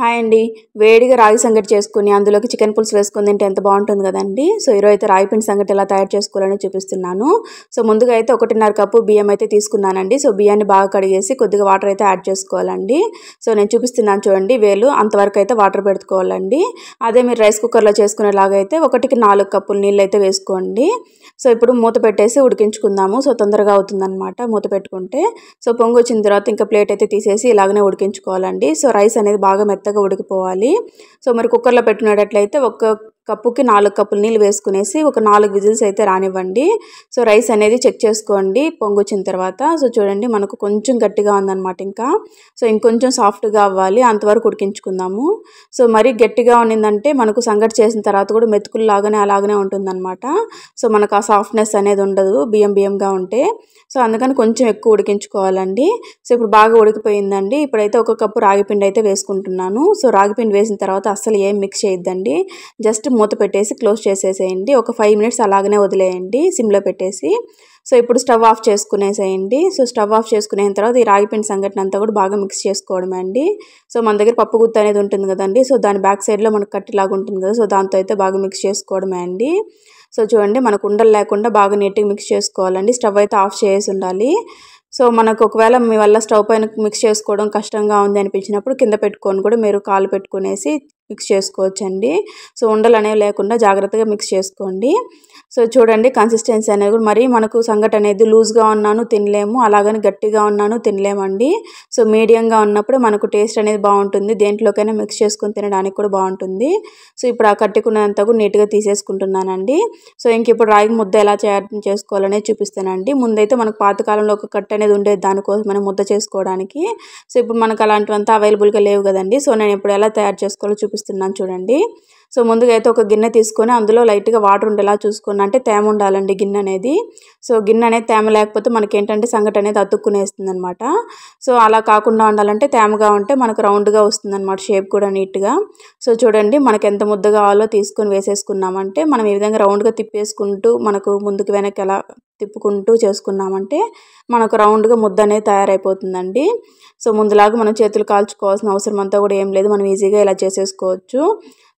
hi అండి వేడిగా రాగి సంగటి చేసుకుని అందులోకి చికెన్ పులుసు వేసుకుని తింటే ఎంత బాగుంటుంది కదండి సో ఈరోజు అయితే రాగి పిండి సంగటి ఎలా తయారు చేసుకోవాలని చూపిస్తున్నాను సో ముందుగా అయితే ఒకటిన్నర కప్పు బియ్యం అయితే తీసుకున్నానండి సో బియ్యాన్ని బాగా కడిగేసి కొద్దిగా వాటర్ అయితే యాడ్ చేసుకోవాలండి సో నేను చూపిస్తున్నాను చూడండి వేలు అంతవరకు అయితే వాటర్ పెట్టుకోవాలండి అదే మీరు రైస్ కుక్కర్లో చేసుకునేలాగైతే ఒకటికి నాలుగు కప్పులు నీళ్ళు అయితే వేసుకోండి సో ఇప్పుడు మూత పెట్టేసి ఉడికించుకుందాము సో తొందరగా అవుతుందన్నమాట మూత పెట్టుకుంటే సో పొంగు వచ్చిన తర్వాత ఇంకా ప్లేట్ అయితే తీసేసి ఇలాగనే ఉడికించుకోవాలండి సో రైస్ అనేది బాగా మెత్త మెత్తగా ఉడికిపోవాలి సో మరి కుక్కర్లో పెట్టినట్లయితే ఒక్క కప్పుకి నాలుగు కప్పులు నీళ్ళు వేసుకునేసి ఒక నాలుగు విజిల్స్ అయితే రానివ్వండి సో రైస్ అనేది చెక్ చేసుకోండి వచ్చిన తర్వాత సో చూడండి మనకు కొంచెం గట్టిగా ఉందన్నమాట ఇంకా సో ఇంకొంచెం సాఫ్ట్గా అవ్వాలి అంతవరకు ఉడికించుకుందాము సో మరీ గట్టిగా ఉన్నిందంటే మనకు సంగటి చేసిన తర్వాత కూడా మెతుకులు లాగానే అలాగనే ఉంటుందన్నమాట సో మనకు ఆ సాఫ్ట్నెస్ అనేది ఉండదు బియ్యం బియ్యంగా ఉంటే సో అందుకని కొంచెం ఎక్కువ ఉడికించుకోవాలండి సో ఇప్పుడు బాగా ఉడికిపోయిందండి ఇప్పుడైతే ఒక కప్పు రాగిపిండి అయితే వేసుకుంటున్నాను సో రాగిపిండి వేసిన తర్వాత అస్సలు ఏం మిక్స్ చేయొద్దండి జస్ట్ మూత పెట్టేసి క్లోజ్ చేసేసేయండి ఒక ఫైవ్ మినిట్స్ అలాగనే వదిలేయండి సిమ్లో పెట్టేసి సో ఇప్పుడు స్టవ్ ఆఫ్ చేసుకునేసేయండి సో స్టవ్ ఆఫ్ చేసుకునే తర్వాత ఈ పిండి సంఘటన అంతా కూడా బాగా మిక్స్ చేసుకోవడం అండి సో మన దగ్గర పప్పు గుత్త అనేది ఉంటుంది కదండి సో దాని బ్యాక్ సైడ్లో మనకు కట్టిలాగా ఉంటుంది కదా సో దాంతో అయితే బాగా మిక్స్ చేసుకోవడమే అండి సో చూడండి మనకు ఉండలు లేకుండా బాగా నీట్గా మిక్స్ చేసుకోవాలండి స్టవ్ అయితే ఆఫ్ చేసి ఉండాలి సో మనకు ఒకవేళ మీ వల్ల స్టవ్ పైన మిక్స్ చేసుకోవడం కష్టంగా ఉంది అనిపించినప్పుడు కింద పెట్టుకొని కూడా మీరు కాలు పెట్టుకునేసి మిక్స్ చేసుకోవచ్చండి సో ఉండలు అనేవి లేకుండా జాగ్రత్తగా మిక్స్ చేసుకోండి సో చూడండి కన్సిస్టెన్సీ అనేది కూడా మరి మనకు సంగటి అనేది లూజ్గా ఉన్నాను తినలేము అలాగని గట్టిగా ఉన్నాను తినలేమండి సో మీడియంగా ఉన్నప్పుడు మనకు టేస్ట్ అనేది బాగుంటుంది దేంట్లోకైనా మిక్స్ చేసుకుని తినడానికి కూడా బాగుంటుంది సో ఇప్పుడు ఆ కట్టుకున్నంత కూడా నీట్గా తీసేసుకుంటున్నానండి సో ఇంక ఇప్పుడు రాగి ముద్ద ఎలా తయారు చేసుకోవాలనేది చూపిస్తానండి ముందైతే మనకు పాతకాలంలో ఒక కట్టు అనేది ఉండేది దానికోసం మనం ముద్ద చేసుకోవడానికి సో ఇప్పుడు మనకు అలాంటివంతా అవైలబుల్గా లేవు కదండి సో నేను ఇప్పుడు ఎలా తయారు చేసుకోవాలో చూపిస్తాను చూపిస్తున్నాను చూడండి సో ముందుగా అయితే ఒక గిన్నె తీసుకొని అందులో లైట్గా వాటర్ ఉండేలా చూసుకున్నా అంటే తేమ ఉండాలండి గిన్నె అనేది సో గిన్నె అనేది తేమ లేకపోతే మనకి ఏంటంటే సంగటి అనేది అతుక్కునేస్తుంది అనమాట సో అలా కాకుండా ఉండాలంటే తేమగా ఉంటే మనకు రౌండ్గా వస్తుంది అనమాట షేప్ కూడా నీట్గా సో చూడండి మనకి ఎంత ముద్దగా కావాలో తీసుకొని వేసేసుకున్నామంటే మనం ఈ విధంగా రౌండ్గా తిప్పేసుకుంటూ మనకు ముందుకు వెనక్కి ఎలా తిప్పుకుంటూ చేసుకున్నామంటే మనకు రౌండ్గా ముద్ద అనేది తయారైపోతుందండి సో ముందులాగా మనం చేతులు కాల్చుకోవాల్సిన అవసరం అంతా కూడా ఏం లేదు మనం ఈజీగా ఇలా చేసేసుకోవచ్చు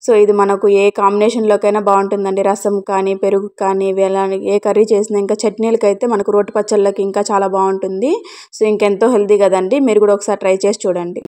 సో ఇది మనకు ఏ కాంబినేషన్లోకైనా బాగుంటుందండి రసం కానీ పెరుగు కానీ ఇలా ఏ కర్రీ చేసినా ఇంకా చట్నీలకి అయితే మనకు రోటి పచ్చళ్ళకి ఇంకా చాలా బాగుంటుంది సో ఇంకెంతో హెల్దీ కదండి మీరు కూడా ఒకసారి ట్రై చేసి చూడండి